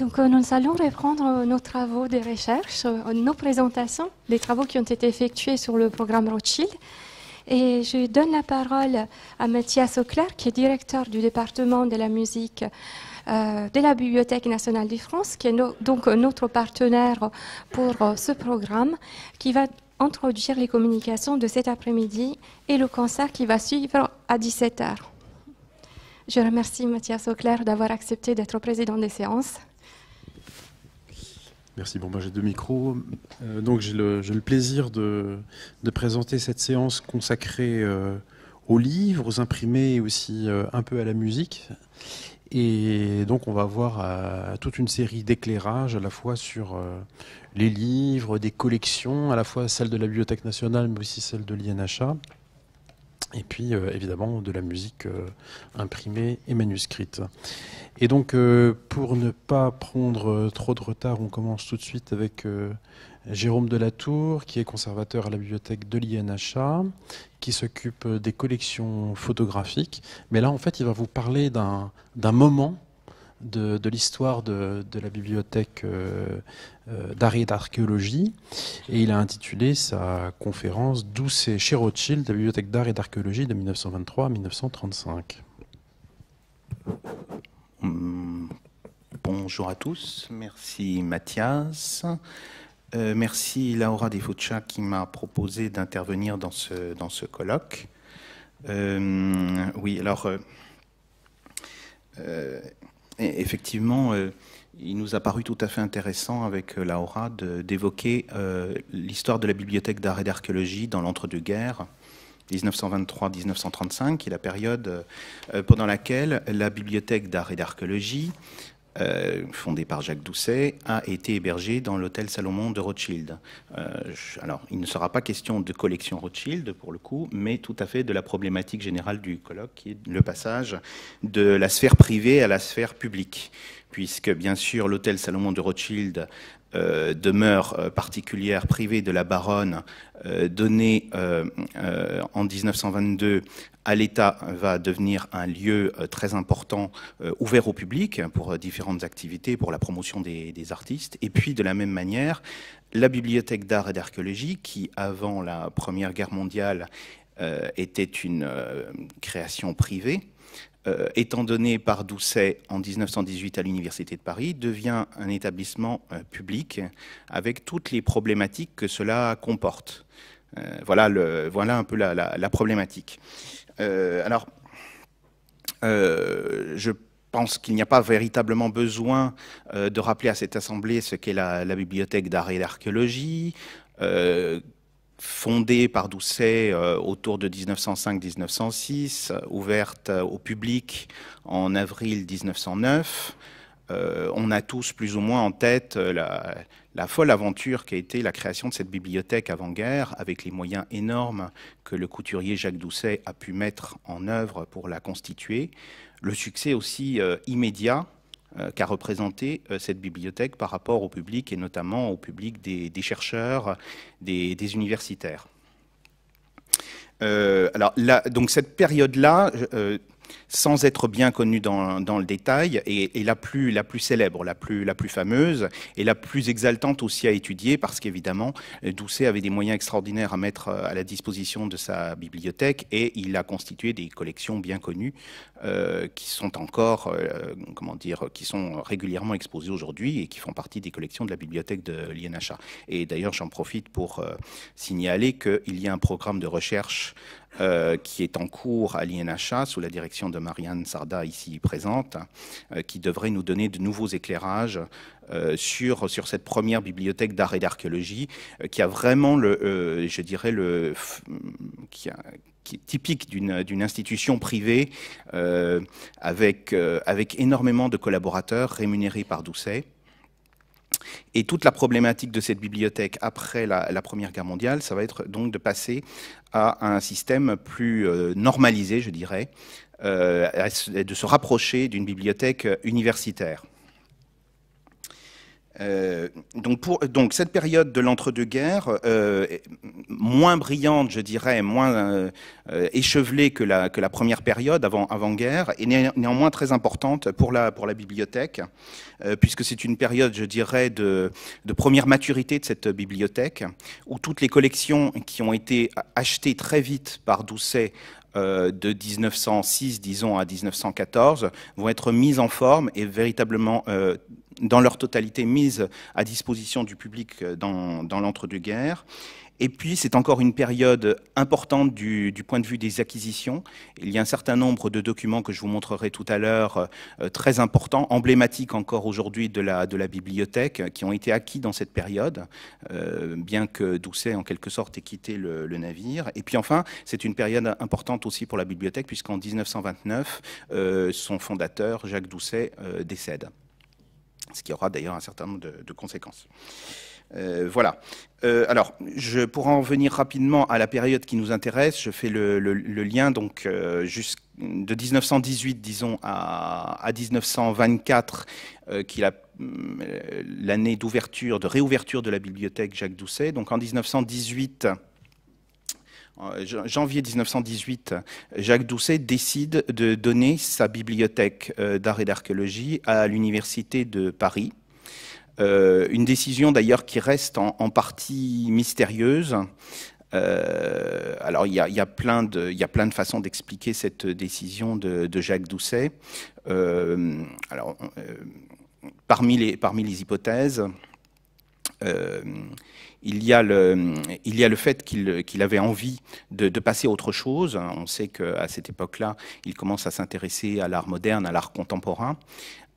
Donc euh, nous allons reprendre euh, nos travaux de recherche, euh, nos présentations, les travaux qui ont été effectués sur le programme Rothschild. Et je donne la parole à Mathias Auclair, qui est directeur du département de la musique de la Bibliothèque nationale de France, qui est donc notre partenaire pour ce programme, qui va introduire les communications de cet après-midi et le concert qui va suivre à 17h. Je remercie Mathias Auclair d'avoir accepté d'être président des séances. Merci. Bon, moi j'ai deux micros. Euh, donc j'ai le, plaisir de, présenter cette séance consacrée euh, aux livres, aux imprimés et aussi euh, un peu à la musique. Et donc on va voir toute une série d'éclairages à la fois sur les livres, des collections, à la fois celle de la Bibliothèque nationale mais aussi celle de l'INHA et puis euh, évidemment de la musique euh, imprimée et manuscrite. Et donc euh, pour ne pas prendre trop de retard, on commence tout de suite avec Jérôme Delatour, qui est conservateur à la bibliothèque de l'INHA, qui s'occupe des collections photographiques. Mais là, en fait, il va vous parler d'un moment de, l'histoire de, la bibliothèque euh, euh, d'art et d'archéologie. Et il a intitulé sa conférence d'où c'est chez Rothschild, la bibliothèque d'art et d'archéologie de 1923 à 1935. Hmm, bonjour à tous, merci Mathias. Euh, merci Laura Defocha qui m'a proposé d'intervenir dans ce, dans ce colloque. oui, alors, effectivement, euh, il nous a paru tout à fait intéressant avec euh, Laura d'évoquer euh, l'histoire de la bibliothèque d'art et d'archéologie dans l'entre-deux-guerres. 1923-1935, qui est la période pendant laquelle la bibliothèque d'art et d'archéologie euh, fondé fondée par Jacques Doucet, a été hébergé dans l'hôtel Salomon de Rothschild. Euh, alors, il ne sera pas question de collection Rothschild, pour le coup, mais tout à fait de la problématique générale du colloque, qui est le passage de la sphère privée à la sphère publique puisque bien sûr l'hôtel Salomon de Rothschild euh, demeure euh, particulière privée de la baronne euh, donnée en 1922 à l'État va devenir un lieu très important ouvert au public hein, pour différentes activités, pour la promotion des, des artistes. Et puis de la même manière, la bibliothèque d'art et d'archéologie, qui avant la Première Guerre mondiale était une création privée, euh, étant donné par Doucet en 1918 à l'Université de Paris, devient un établissement euh, public avec toutes les problématiques que cela comporte. Euh, voilà, voilà un peu la, problématique. alors, je pense qu'il n'y a pas véritablement besoin de rappeler à cette Assemblée ce qu'est la, la, bibliothèque d'art et d'archéologie, fondée par Doucet euh, autour de 1905-1906, euh, ouverte euh, au public en avril 1909. on a tous plus ou moins en tête la, folle aventure qui a été la création de cette bibliothèque avant-guerre, avec les moyens énormes que le couturier Jacques Doucet a pu mettre en œuvre pour la constituer, le succès aussi immédiat euh, qu'a représenté euh, cette bibliothèque par rapport au public et notamment au public des, chercheurs, des, universitaires. Euh, alors donc cette période-là, sans être bien connue dans, le détail, et, la, plus, célèbre, la plus, fameuse, et la plus exaltante aussi à étudier, parce qu'évidemment, euh, Doucet avait des moyens extraordinaires à mettre euh, à la disposition de sa bibliothèque, et il a constitué des collections bien connues euh, qui sont encore, comment dire, qui sont régulièrement exposées aujourd'hui et qui font partie des collections de la bibliothèque de l'INHA. Et d'ailleurs, j'en profite pour signaler qu'il y a un programme de recherche euh, qui est en cours à l'INHA sous la direction de Marianne Sarda ici présente, euh, qui devrait nous donner de nouveaux éclairages euh, sur, sur cette première bibliothèque d'art et d'archéologie qui a vraiment le, je dirais, le, qui est typique d'une institution privée avec, avec énormément de collaborateurs rémunérés par Doucet. Et toute la problématique de cette bibliothèque après la, Première Guerre mondiale, ça va être donc de passer à un système plus euh, normalisé, je dirais, euh, de se rapprocher d'une bibliothèque euh, universitaire. Euh, donc, cette période de l'entre-deux-guerres, euh, moins brillante, je dirais, moins euh, échevelée que la, première période avant, guerre, est néanmoins très importante pour la, bibliothèque, puisque c'est une période, je dirais, de première maturité de cette bibliothèque, où toutes les collections qui ont été achetées très vite par Doucet euh, de 1906, disons, à 1914, vont être mises en forme et véritablement, euh, dans leur totalité, mises à disposition du public euh, dans l'entre-deux-guerres. Et puis, c'est encore une période importante du, point de vue des acquisitions. Il y a un certain nombre de documents que je vous montrerai tout à l'heure, euh, très importants, emblématiques encore aujourd'hui de la, de la bibliothèque, qui ont été acquis dans cette période, euh, bien que Doucet, en quelque sorte, ait quitté le, navire. Et puis enfin, c'est une période importante aussi pour la bibliothèque, puisqu'en 1929, euh, son fondateur, Jacques Doucet, décède. Ce qui aura d'ailleurs un certain nombre de, de conséquences. Euh, voilà. Euh, alors, je, pour en venir rapidement à la période qui nous intéresse, je fais le, lien donc euh, de 1918, disons, à, 1924, qui est l'année d'ouverture, de réouverture de la bibliothèque Jacques Doucet. Donc en 1918, janvier 1918, Jacques Doucet décide de donner sa bibliothèque d'art et d'archéologie à l'université de Paris. Euh, une décision d'ailleurs qui reste en, partie mystérieuse. Euh, alors il y a, plein de, plein de façons d'expliquer cette décision de, Jacques Doucet. Euh, alors parmi, les, parmi les hypothèses, il y a le, il y a le fait qu'il avait envie de, de, passer à autre chose. On sait qu'à cette époque-là, il commence à s'intéresser à l'art moderne, à l'art contemporain.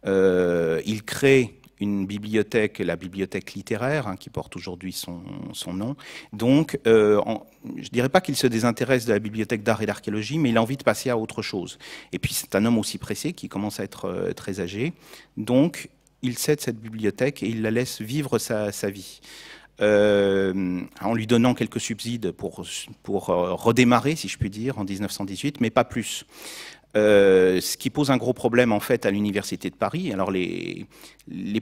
il crée une bibliothèque, la bibliothèque littéraire, hein, qui porte aujourd'hui son, nom. Donc, je euh, ne je dirais pas qu'il se désintéresse de la bibliothèque d'art et d'archéologie, mais il a envie de passer à autre chose. Et puis, c'est un homme aussi pressé qui commence à être euh, très âgé. Donc, il cède cette bibliothèque et il la laisse vivre sa, vie. Euh, en lui donnant quelques subsides pour redémarrer, si je puis dire, en 1918, mais pas plus. Euh, ce qui pose un gros problème en fait à l'université de Paris. Alors les,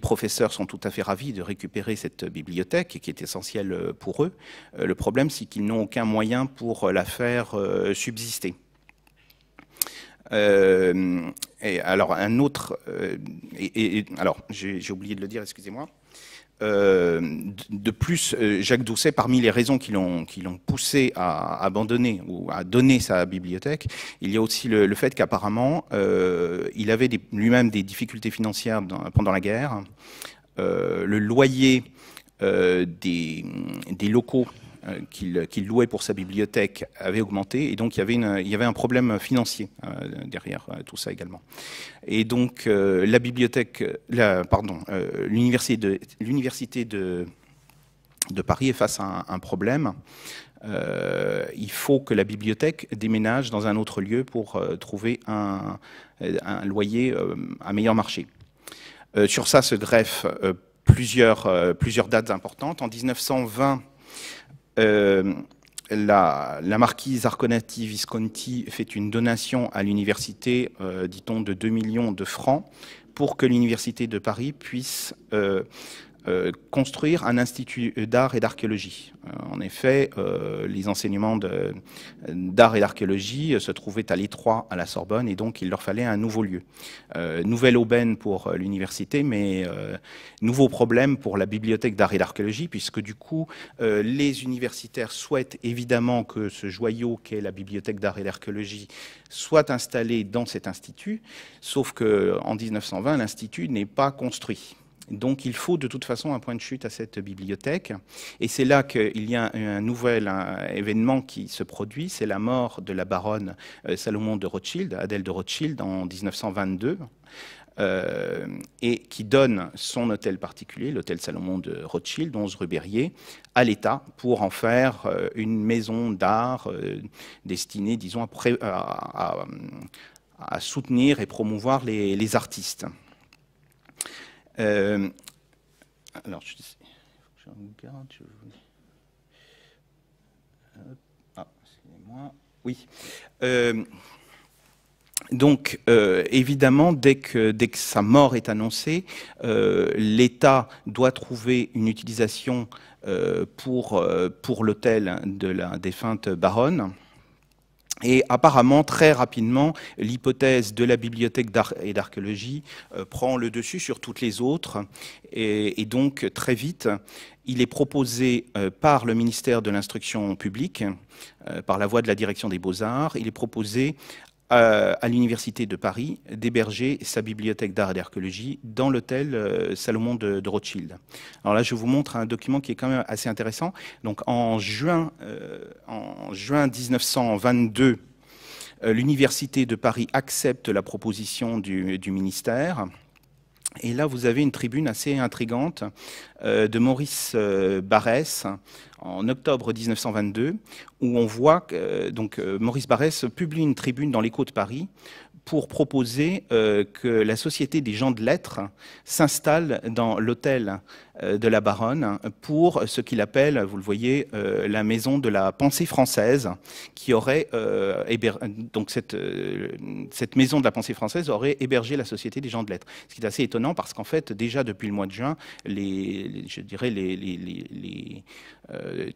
professeurs sont tout à fait ravis de récupérer cette bibliothèque qui est essentielle euh, pour eux. Euh, le problème c'est qu'ils n'ont aucun moyen pour la faire subsister. et alors un autre, alors j'ai oublié de le dire, excusez-moi. Euh, de plus, euh, Jacques Doucet, parmi les raisons qui l'ont poussé à abandonner ou à donner sa bibliothèque, il y a aussi le, fait qu'apparemment, euh, il avait lui-même des difficultés financières pendant la guerre. le loyer des locaux euh, qu'il louait pour sa bibliothèque avait augmenté et donc il y avait, une, il y avait un problème financier euh, derrière euh, tout ça également. Et donc la bibliothèque, la, pardon, l'université de, l'université de, de Paris est face à un, problème. il faut que la bibliothèque déménage dans un autre lieu pour trouver un, un loyer à meilleur marché. sur ça se greffent plusieurs, plusieurs dates importantes. En 1920, euh, la, la, marquise Arconati Visconti fait une donation à l'université, euh, dit-on, de 2 millions de francs pour que l'université de Paris puisse euh, euh, construire un institut d'art et d'archéologie. Euh, en effet, euh, les enseignements d'art et d'archéologie se trouvaient à l'étroit à la Sorbonne et donc il leur fallait un nouveau lieu. nouvelle aubaine pour l'université, mais nouveau problème pour la bibliothèque d'art et d'archéologie, puisque du coup, les universitaires souhaitent évidemment que ce joyau qu'est la bibliothèque d'art et d'archéologie soit installé dans cet institut, sauf qu'en 1920, l'institut n'est pas construit. Donc il faut de toute façon un point de chute à cette bibliothèque. Et c'est là qu'il y a un, nouvel euh, événement qui se produit, c'est la mort de la baronne euh, Salomon de Rothschild, Adèle de Rothschild, en 1922. Euh, et qui donne son hôtel particulier, l'hôtel Salomon de Rothschild, 11 rue à l'État pour en faire une maison d'art destinée, disons, à, soutenir et promouvoir les artistes. Euh, alors, je, Ah, moi Oui. Euh, donc, euh, évidemment, dès que, sa mort est annoncée, l'État doit trouver une utilisation pour, pour l'hôtel de la défunte baronne. Et apparemment, très rapidement, l'hypothèse de la bibliothèque et d'archéologie euh, prend le dessus sur toutes les autres. Et, donc, très vite, il est proposé euh, par le ministère de l'Instruction publique, euh, par la voie de la Direction des Beaux-Arts, il est proposé à, l'Université de Paris d'héberger sa bibliothèque d'art et d'archéologie dans l'hôtel euh, Salomon de, Rothschild. Alors là, je vous montre un document qui est quand même assez intéressant. Donc en juin, 1922, euh, euh, l'Université de Paris accepte la proposition du ministère et là, vous avez une tribune assez intrigante euh, de Maurice euh, Barès en octobre 1922, où on voit que euh, donc, Maurice Barès publie une tribune dans l'Écho de Paris pour proposer que la Société des gens de lettres s'installe dans l'hôtel euh, de la Baronne pour ce qu'il appelle, vous le voyez, euh, la maison de la pensée française, qui aurait euh, donc cette, maison de la pensée française aurait hébergé la Société des gens de lettres. Ce qui est assez étonnant parce qu'en fait, déjà depuis le mois de juin, les, je dirais, les, les,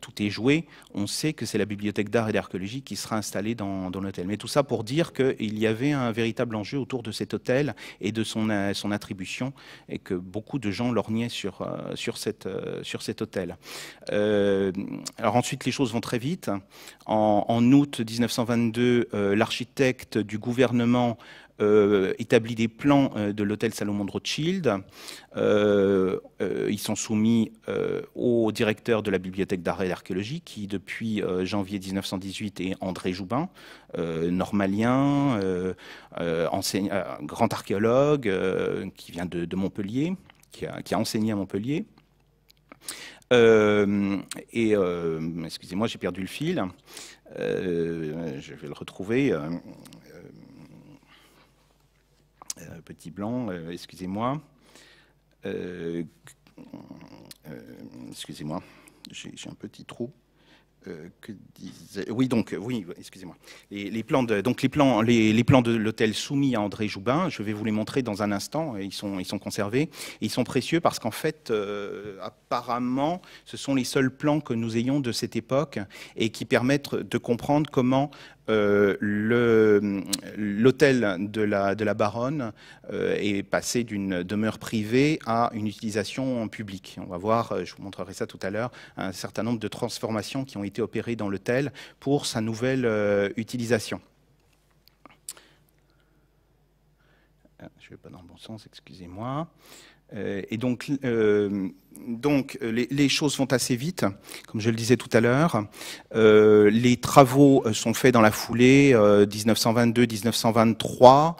tout est joué. On sait que c'est la bibliothèque d'art et d'archéologie qui sera installée dans, l'hôtel. Mais tout ça pour dire qu'il y avait un véritable enjeu autour de cet hôtel et de son attribution, et que beaucoup de gens lorgnaient sur, euh, sur, cet hôtel. Euh, ensuite, les choses vont très vite. En, août 1922, euh, l'architecte du gouvernement établit des plans de l'hôtel Salomon de Rothschild. ils sont soumis au directeur de la bibliothèque d'art et d'archéologie, qui depuis janvier 1918 est André Joubin, normalien, grand archéologue, qui vient de Montpellier qui a, enseigné à Montpellier. Euh, et euh, excusez-moi, j'ai perdu le fil. Euh, je vais le retrouver. petit blanc, excusez-moi. excusez-moi, j'ai un petit trou. Euh, oui, donc, euh, oui, excusez-moi. Les, plans de, donc les plans, les, plans de l'hôtel soumis à André Joubin, je vais vous les montrer dans un instant. Ils sont, ils sont conservés. ils sont précieux parce qu'en fait, euh, apparemment, ce sont les seuls plans que nous ayons de cette époque et qui permettent de comprendre comment euh, euh, l'hôtel de la, baronne euh, est passé d'une demeure privée à une utilisation publique. On va voir, je vous montrerai ça tout à l'heure, un certain nombre de transformations qui ont été opérées dans l'hôtel pour sa nouvelle utilisation. je ne vais pas dans le bon sens, excusez-moi. Euh, et donc, euh, donc euh, les, choses vont assez vite, comme je le disais tout à l'heure. les travaux sont faits dans la foulée, 1922-1923.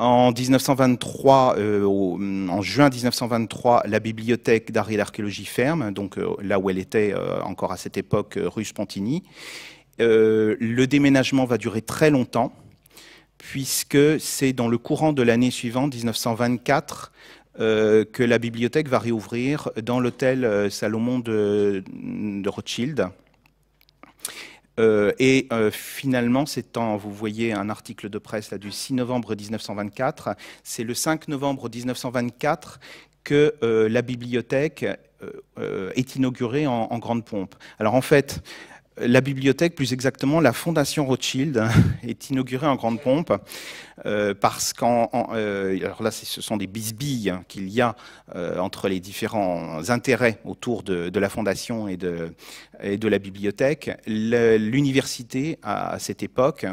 En 1923, mm, en juin 1923, la bibliothèque d'art et d'archéologie ferme, donc là où elle était encore à cette époque, rue Spontini. le déménagement va durer très longtemps puisque c'est dans le courant de l'année suivante, 1924, euh, que la bibliothèque va réouvrir dans l'hôtel euh, Salomon de, Rothschild. Euh, et finalement, c'est en, vous voyez un article de presse là, du 6 novembre 1924, c'est le 5 novembre 1924 que la bibliothèque est inaugurée en, grande pompe. Alors en fait, la bibliothèque, plus exactement la Fondation Rothschild, hein, est inaugurée en grande pompe euh, parce qu'en euh, alors là, ce sont des bisbilles qu'il y a euh, entre les différents intérêts autour de, la Fondation et de, la bibliothèque. L'université à, cette époque,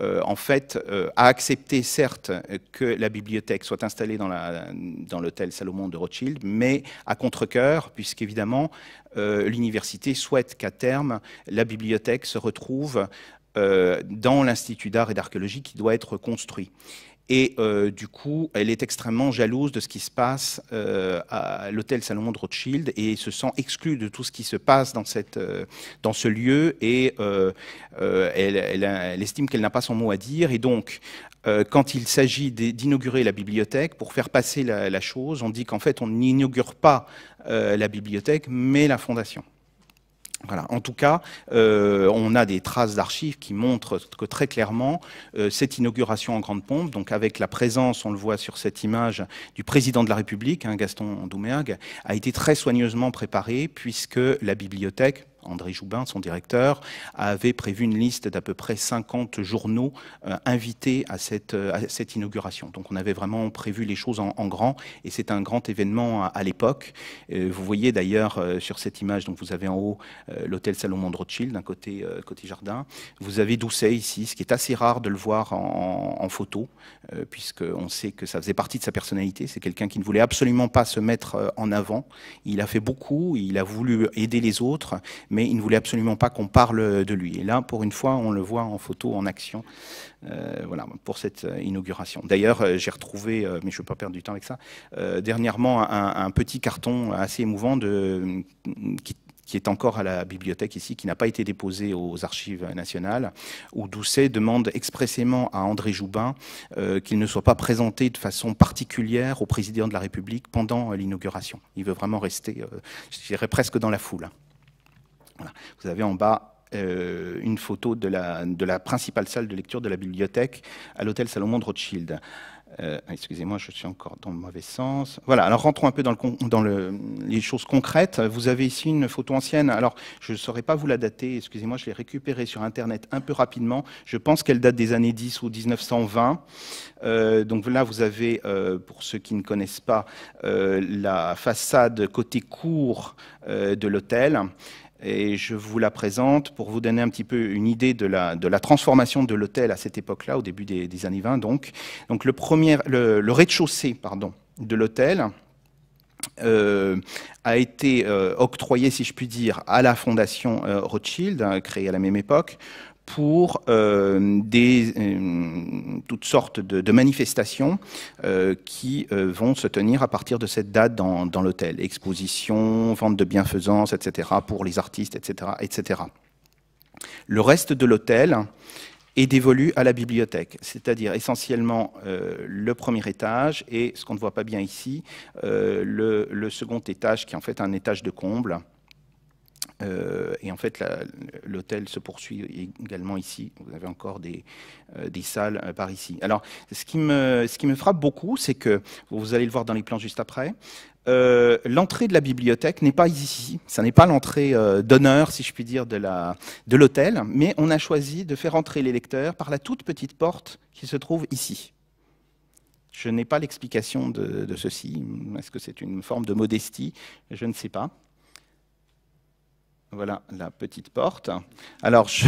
en fait, a accepté certes que la bibliothèque soit installée dans l'hôtel Salomon de Rothschild, mais à contre-cœur, puisqu'évidemment, euh, l'université souhaite qu'à terme, la bibliothèque se retrouve euh, dans l'Institut d'art et d'archéologie qui doit être construit. Et euh, du coup, elle est extrêmement jalouse de ce qui se passe à l'hôtel Salomon de Rothschild et se sent exclue de tout ce qui se passe dans, cette, dans ce lieu et elle, elle, estime qu'elle n'a pas son mot à dire. Et donc, euh, quand il s'agit d'inaugurer la bibliothèque, pour faire passer la, chose, on dit qu'en fait, on n'inaugure pas euh, la bibliothèque, mais la fondation. Voilà. En tout cas, euh, on a des traces d'archives qui montrent que très clairement, cette inauguration en grande pompe, donc avec la présence, on le voit sur cette image, du président de la République, hein, Gaston Doumergue, a été très soigneusement préparée, puisque la bibliothèque, André Joubin, son directeur, avait prévu une liste d'à peu près 50 journaux euh, invités euh, à cette, inauguration. Donc on avait vraiment prévu les choses en, grand et c'est un grand événement à, l'époque. Euh, vous voyez d'ailleurs sur cette image, donc vous avez en haut l'hôtel Salomon de Rothschild, d'un côté, côté jardin. Vous avez Doucet ici, ce qui est assez rare de le voir en, en photo, puisqu'on sait que ça faisait partie de sa personnalité. C'est quelqu'un qui ne voulait absolument pas se mettre en avant. Il a fait beaucoup, il a voulu aider les autres, mais il ne voulait absolument pas qu'on parle de lui. Et là, pour une fois, on le voit en photo, en action, euh, voilà, pour cette euh, inauguration. D'ailleurs, euh, j'ai retrouvé, mais je ne veux pas perdre du temps avec ça, dernièrement un, petit carton assez émouvant de, mm, qui est encore à la bibliothèque ici, qui n'a pas été déposé aux archives nationales, où Doucet demande expressément à André Joubin qu'il ne soit pas présenté de façon particulière au président de la République pendant l'inauguration. Il veut vraiment rester, je dirais, presque dans la foule. Vous avez en bas euh, une photo de la, principale salle de lecture de la bibliothèque à l'hôtel Salomon de Rothschild. Euh, ah, excusez-moi, je suis encore dans le mauvais sens. Voilà, alors rentrons un peu dans, les choses concrètes. Vous avez ici une photo ancienne. Alors, je ne saurais pas vous la dater. Excusez-moi, je l'ai récupérée sur Internet un peu rapidement. Je pense qu'elle date des années 10 ou 1920. Euh, donc là, vous avez, pour ceux qui ne connaissent pas, la façade côté cour de l'hôtel et je vous la présente pour vous donner un petit peu une idée de la, de la transformation de l'hôtel à cette époque-là, au début des, années 20 donc. Donc le, le, rez-de-chaussée de l'hôtel euh, a été euh, octroyé, si je puis dire, à la fondation euh, Rothschild, hein, créée à la même époque, pour euh, euh, toutes sortes de, manifestations euh, qui vont se tenir à partir de cette date dans, l'hôtel. exposition vente de bienfaisance, etc. pour les artistes, etc. etc. Le reste de l'hôtel est dévolu à la bibliothèque, c'est-à-dire essentiellement le premier étage et ce qu'on ne voit pas bien ici, le, le, second étage qui est en fait un étage de comble euh, et en fait, l'hôtel se poursuit également ici. Vous avez encore des, euh, salles euh, par ici. Alors, ce qui me, ce qui me frappe beaucoup, c'est que, vous allez le voir dans les plans juste après, l'entrée de la bibliothèque n'est pas ici. Ça n'est pas l'entrée d'honneur, si je puis dire, de l'hôtel, de mais on a choisi de faire entrer les lecteurs par la toute petite porte qui se trouve ici. Je n'ai pas l'explication de, ceci. Est-ce que c'est une forme de modestie Je ne sais pas. Voilà la petite porte. Alors, j'en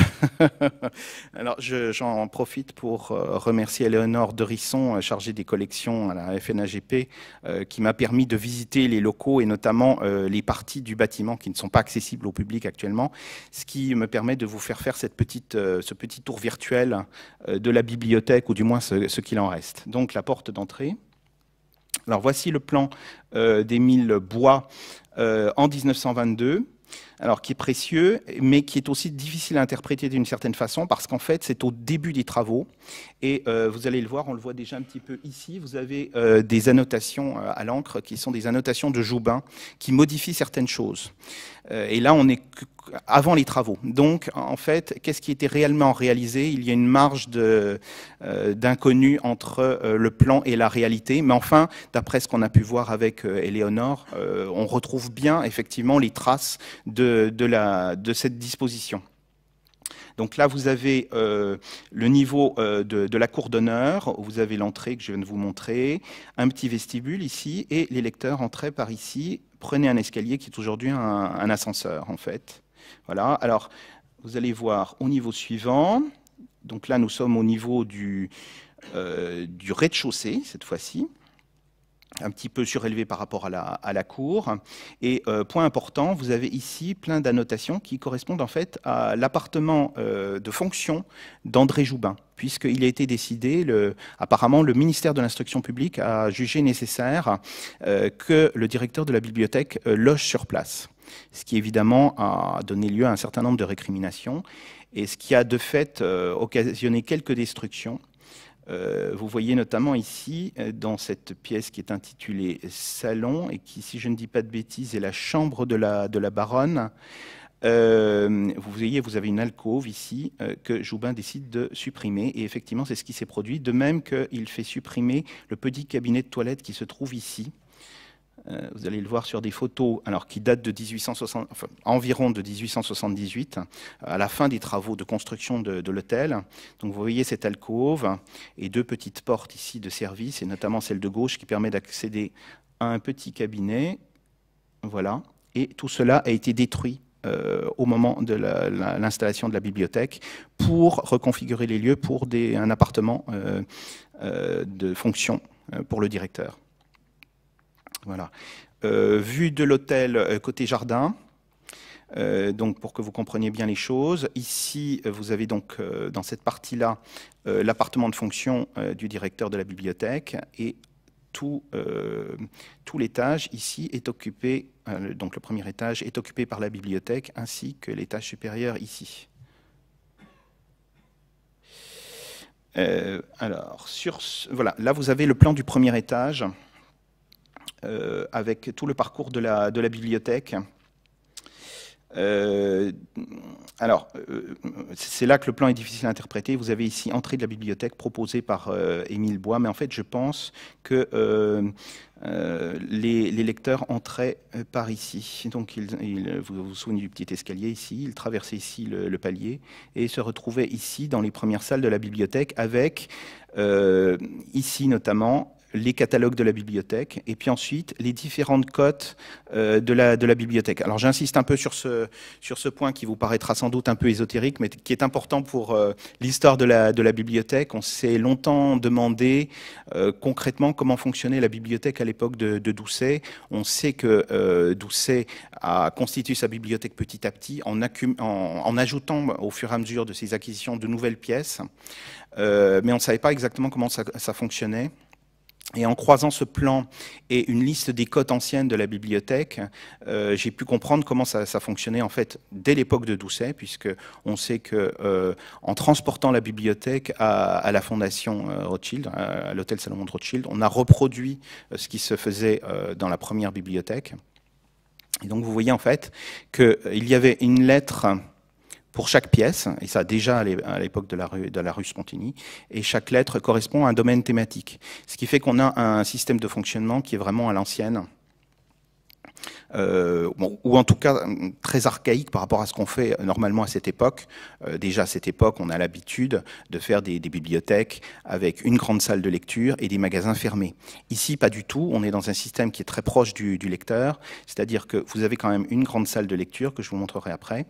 je, j'en profite pour euh, remercier Léonore Derisson, euh, chargée des collections à la FNAGP, euh, qui m'a permis de visiter les locaux et notamment les parties du bâtiment qui ne sont pas accessibles au public actuellement, ce qui me permet de vous faire faire cette petite, ce petit tour virtuel de la bibliothèque, ou du moins ce, qu'il en reste. Donc, la porte d'entrée. Alors, voici le plan d'Émile Bois en 1922 alors qui est précieux, mais qui est aussi difficile à interpréter d'une certaine façon, parce qu'en fait, c'est au début des travaux, et euh, vous allez le voir, on le voit déjà un petit peu ici, vous avez euh, des annotations euh, à l'encre, qui sont des annotations de Joubin, qui modifient certaines choses. et là, on est avant les travaux. Donc, en fait, qu'est-ce qui était réellement réalisé Il y a une marge euh, d'inconnu entre euh, le plan et la réalité. Mais enfin, d'après ce qu'on a pu voir avec euh, Eleonore, on retrouve bien effectivement les traces de, cette disposition. Donc là, vous avez le niveau de, la cour d'honneur, vous avez l'entrée que je viens de vous montrer, un petit vestibule ici, et les lecteurs entraient par ici, Prenez un escalier qui est aujourd'hui un, ascenseur en fait. Voilà, alors vous allez voir au niveau suivant, donc là nous sommes au niveau du, euh, du rez-de-chaussée cette fois-ci un petit peu surélevé par rapport à la, cour. Et euh, point important, vous avez ici plein d'annotations qui correspondent en fait à l'appartement euh, de fonction d'André Joubin, puisqu'il a été décidé, le, apparemment le ministère de l'Instruction publique a jugé nécessaire euh, que le directeur de la bibliothèque loge sur place, ce qui évidemment a donné lieu à un certain nombre de récriminations, et ce qui a de fait occasionné quelques destructions euh, vous voyez notamment ici, euh, dans cette pièce qui est intitulée Salon, et qui, si je ne dis pas de bêtises, est la chambre de la, baronne, euh, vous voyez, vous avez une alcôve ici que Joubin décide de supprimer. Et effectivement, c'est ce qui s'est produit. De même qu'il fait supprimer le petit cabinet de toilette qui se trouve ici. Euh, vous allez le voir sur des photos, alors qui datent de environ de 1878, à la fin des travaux de construction de, l'hôtel. Donc vous voyez cette alcôve et deux petites portes ici de service, et notamment celle de gauche qui permet d'accéder à un petit cabinet. Voilà. Et tout cela a été détruit euh, au moment de l'installation de la bibliothèque pour reconfigurer les lieux pour un appartement euh, de fonction pour le directeur. Voilà. Euh, vue de l'hôtel euh, côté jardin. Euh, donc pour que vous compreniez bien les choses, ici vous avez donc dans cette partie-là l'appartement de fonction du directeur de la bibliothèque et tout, tout l'étage ici est occupé, donc le premier étage est occupé par la bibliothèque ainsi que l'étage supérieur ici. alors sur voilà, là vous avez le plan du premier étage. Euh, avec tout le parcours de la, bibliothèque. Euh, alors, euh, c'est là que le plan est difficile à interpréter. Vous avez ici entrée de la bibliothèque proposée par Émile Bois, mais en fait, je pense que les, lecteurs entraient par ici. Donc, vous vous souvenez du petit escalier ici, ils traversaient ici le, palier et se retrouvaient ici dans les premières salles de la bibliothèque avec, ici notamment, les catalogues de la bibliothèque, et puis ensuite les différentes cotes euh, de, la, bibliothèque. Alors j'insiste un peu sur ce, point qui vous paraîtra sans doute un peu ésotérique, mais qui est important pour euh, l'histoire de la, bibliothèque. On s'est longtemps demandé euh, concrètement comment fonctionnait la bibliothèque à l'époque de, Doucet. On sait que Doucet a constitué sa bibliothèque petit à petit en, ajoutant au fur et à mesure de ses acquisitions de nouvelles pièces, mais on ne savait pas exactement comment ça fonctionnait. Et en croisant ce plan et une liste des cotes anciennes de la bibliothèque, euh, j'ai pu comprendre comment ça, fonctionnait en fait dès l'époque de Doucet, puisque on sait que euh, en transportant la bibliothèque à, la fondation euh, Rothschild, à, l'hôtel Salomon de Rothschild, on a reproduit ce qui se faisait dans la première bibliothèque. Et donc vous voyez en fait qu'il y avait une lettre pour chaque pièce, et ça déjà à l'époque de la rue, de la rue Spontini, et chaque lettre correspond à un domaine thématique. Ce qui fait qu'on a un système de fonctionnement qui est vraiment à l'ancienne, euh, ou en tout cas hum, très archaïque par rapport à ce qu'on fait euh, normalement à cette époque. Euh, déjà à cette époque, on a l'habitude de faire des, bibliothèques avec une grande salle de lecture et des magasins fermés. Ici, pas du tout. On est dans un système qui est très proche du, lecteur, c'est-à-dire que vous avez quand même une grande salle de lecture que je vous montrerai après,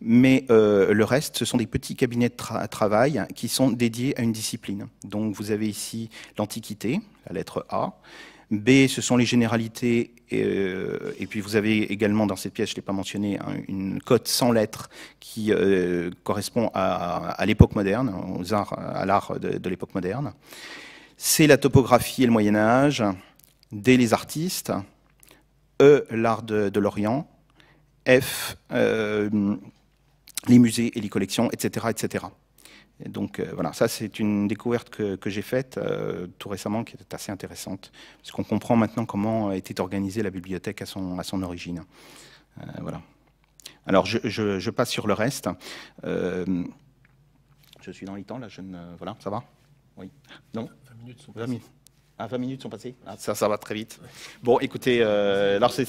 mais le reste, ce sont des petits cabinets de travail qui sont dédiés à une discipline. Donc vous avez ici l'Antiquité, la lettre A B, ce sont les généralités. Euh, et, puis vous avez également dans cette pièce, je ne l'ai pas mentionné, hein, une cote sans lettres qui euh, correspond à, l'époque moderne, aux arts, à l'art de, l'époque moderne. C'est la topographie et le Moyen Âge. D, les artistes. E, l'art de, l'Orient. F, euh, les musées et les collections, etc., etc donc euh, voilà, ça c'est une découverte que, j'ai faite euh, tout récemment qui était assez intéressante, parce qu'on comprend maintenant comment était organisée la bibliothèque à son, à son origine. Euh, voilà. Alors je, passe sur le reste. je suis dans les temps là, je ne, voilà, ça va Oui. Non 20 ah, minutes sont passées. Ah, 20 minutes sont passées Ça, ça va très vite. Bon, écoutez, alors c'est...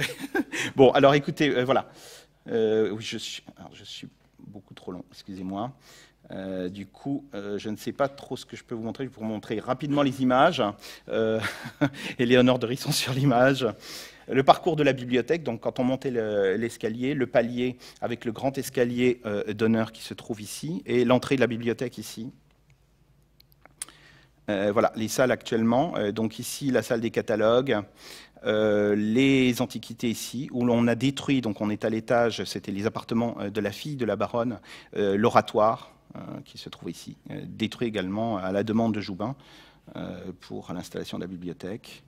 bon, alors écoutez, voilà. oui, je suis beaucoup trop long, excusez-moi. Euh, du coup, euh, je ne sais pas trop ce que je peux vous montrer. Je vais vous montrer rapidement les images. Euh, Léonard de Risson sur l'image. Le parcours de la bibliothèque, donc quand on montait l'escalier, le, le, palier avec le grand escalier euh, d'honneur qui se trouve ici, et l'entrée de la bibliothèque ici. voilà, les salles actuellement. donc ici, la salle des catalogues. Euh, les antiquités ici, où l'on a détruit, donc on est à l'étage, c'était les appartements euh, de la fille de la baronne, euh, l'oratoire qui se trouve ici, détruit également à la demande de Joubin pour l'installation de la bibliothèque.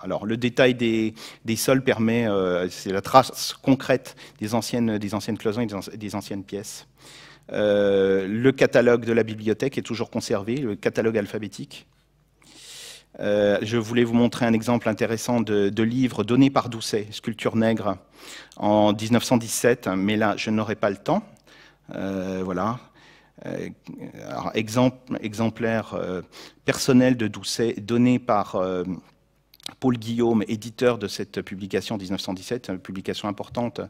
Alors le détail des, sols permet, c'est la trace concrète des anciennes, des anciennes cloisons et des, anciennes pièces. le catalogue de la bibliothèque est toujours conservé, le catalogue alphabétique. Euh, je voulais vous montrer un exemple intéressant de, de livre donné par Doucet, Sculpture nègre, en 1917, mais là, je n'aurai pas le temps. Euh, voilà. Euh, exemple, exemplaire personnel de Doucet, donné par Paul Guillaume, éditeur de cette publication 1917, une publication importante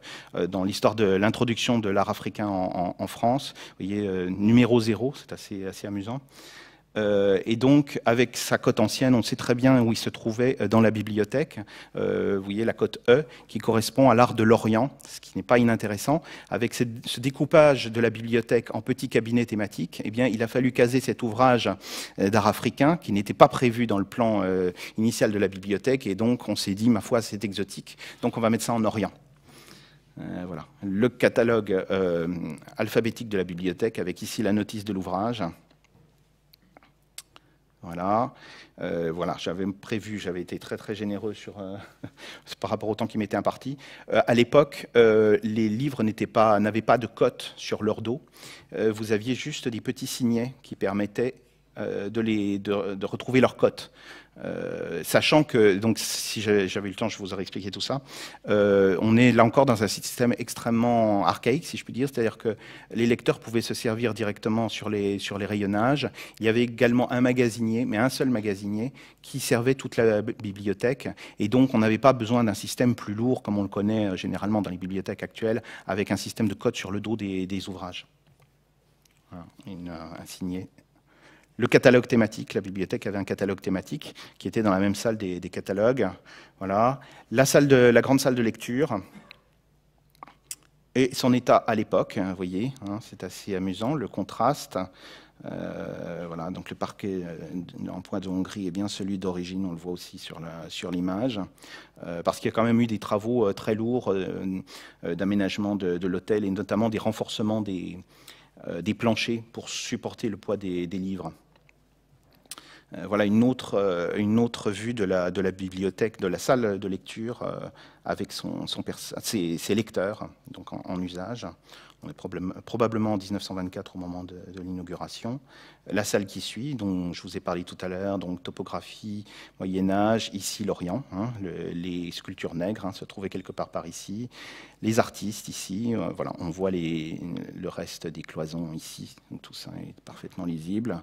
dans l'histoire de l'introduction de l'art africain en, France. Vous voyez, numéro zéro, c'est assez, assez amusant. Euh, et donc, avec sa cote ancienne, on sait très bien où il se trouvait euh, dans la bibliothèque. Euh, vous voyez la cote E, qui correspond à l'art de l'Orient, ce qui n'est pas inintéressant. Avec ce, découpage de la bibliothèque en petits cabinets thématiques, eh bien, il a fallu caser cet ouvrage d'art africain qui n'était pas prévu dans le plan initial de la bibliothèque. Et donc, on s'est dit, ma foi, c'est exotique, donc on va mettre ça en Orient. voilà. Le catalogue alphabétique de la bibliothèque avec ici la notice de l'ouvrage. Voilà, euh, voilà j'avais prévu, j'avais été très très généreux sur, euh, par rapport au temps qui m'était imparti. Euh, à l'époque, les livres n'avaient pas, pas de cote sur leur dos. vous aviez juste des petits signets qui permettaient euh, de, les, de, retrouver leur cote. Euh, sachant que, donc, si j'avais eu le temps, je vous aurais expliqué tout ça. Euh, on est là encore dans un système extrêmement archaïque, si je puis dire, c'est-à-dire que les lecteurs pouvaient se servir directement sur les, sur les rayonnages. Il y avait également un magasinier, mais un seul magasinier, qui servait toute la bibliothèque. Et donc, on n'avait pas besoin d'un système plus lourd, comme on le connaît généralement dans les bibliothèques actuelles, avec un système de cotes sur le dos des, ouvrages. Voilà, un signé le catalogue thématique, la bibliothèque avait un catalogue thématique qui était dans la même salle des, catalogues, voilà, la, salle de, la grande salle de lecture, et son état à l'époque, hein, vous voyez, hein, c'est assez amusant, le contraste. Euh, voilà, donc le parquet euh, en point de Hongrie est bien celui d'origine, on le voit aussi sur l'image, euh, parce qu'il y a quand même eu des travaux très lourds d'aménagement de, l'hôtel et notamment des renforcements des, planchers pour supporter le poids des livres. Euh, voilà une autre, euh, vue de la, bibliothèque, de la salle de lecture euh, avec ses, lecteurs donc en, usage. On est probablement en 1924 au moment de, l'inauguration. La salle qui suit, dont je vous ai parlé tout à l'heure, donc topographie, Moyen-Âge, ici l'Orient, hein, les sculptures nègres hein, se trouvaient quelque part par ici, les artistes ici, voilà, on voit le reste des cloisons ici, tout ça est parfaitement lisible.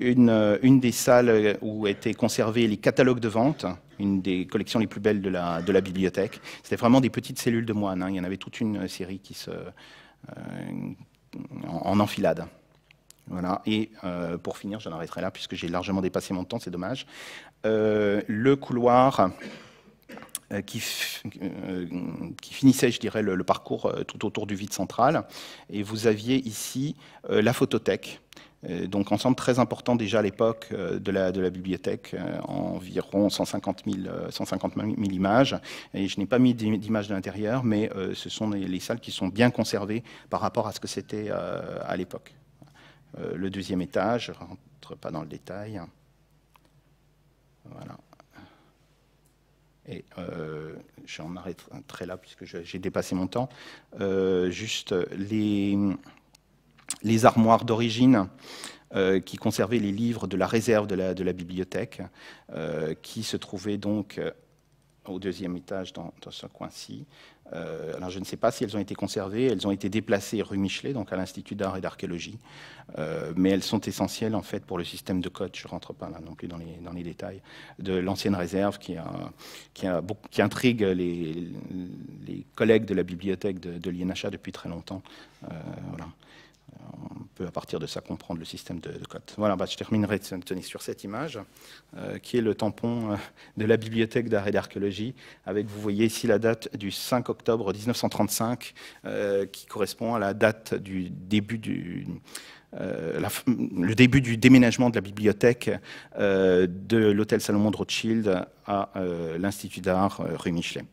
Euh, une, des salles euh, où étaient conservés les catalogues de vente, une des collections les plus belles de la, bibliothèque. C'était vraiment des petites cellules de moines. Hein. Il y en avait toute une euh, série qui se, en, enfilade. Voilà. Et pour finir, j'en arrêterai là puisque j'ai largement dépassé mon temps, c'est dommage. le couloir qui, finissait, je dirais, le, parcours tout autour du vide central. Et vous aviez ici la photothèque. Euh, donc ensemble très important déjà à l'époque euh, de la, bibliothèque, euh, environ 150 000, images. Et je n'ai pas mis d'images de l'intérieur, mais ce sont les, salles qui sont bien conservées par rapport à ce que c'était à l'époque. le deuxième étage, je ne rentre pas dans le détail. Voilà. Et euh, j'en arrêterai là puisque j'ai dépassé mon temps. juste les les armoires d'origine euh, qui conservaient les livres de la réserve de la, de la bibliothèque, euh, qui se trouvaient donc euh, au deuxième étage dans, ce coin-ci. alors je ne sais pas si elles ont été conservées, elles ont été déplacées rue Michelet, donc à l'Institut d'art et d'archéologie, mais elles sont essentielles en fait pour le système de code, je ne rentre pas là non plus dans les, détails, de l'ancienne réserve qui, qui, intrigue les, collègues de la bibliothèque de, de l'INHA depuis très longtemps. voilà on peut à partir de ça comprendre le système de, de Voilà, bah, je terminerai tenir sur cette image, euh, qui est le tampon euh, de la bibliothèque d'art et d'archéologie, avec, vous voyez ici, la date du 5 octobre 1935, euh, qui correspond à la date du début du... le début du déménagement de la bibliothèque de l'hôtel Salomon de Rothschild à l'Institut d'art rue Michelet.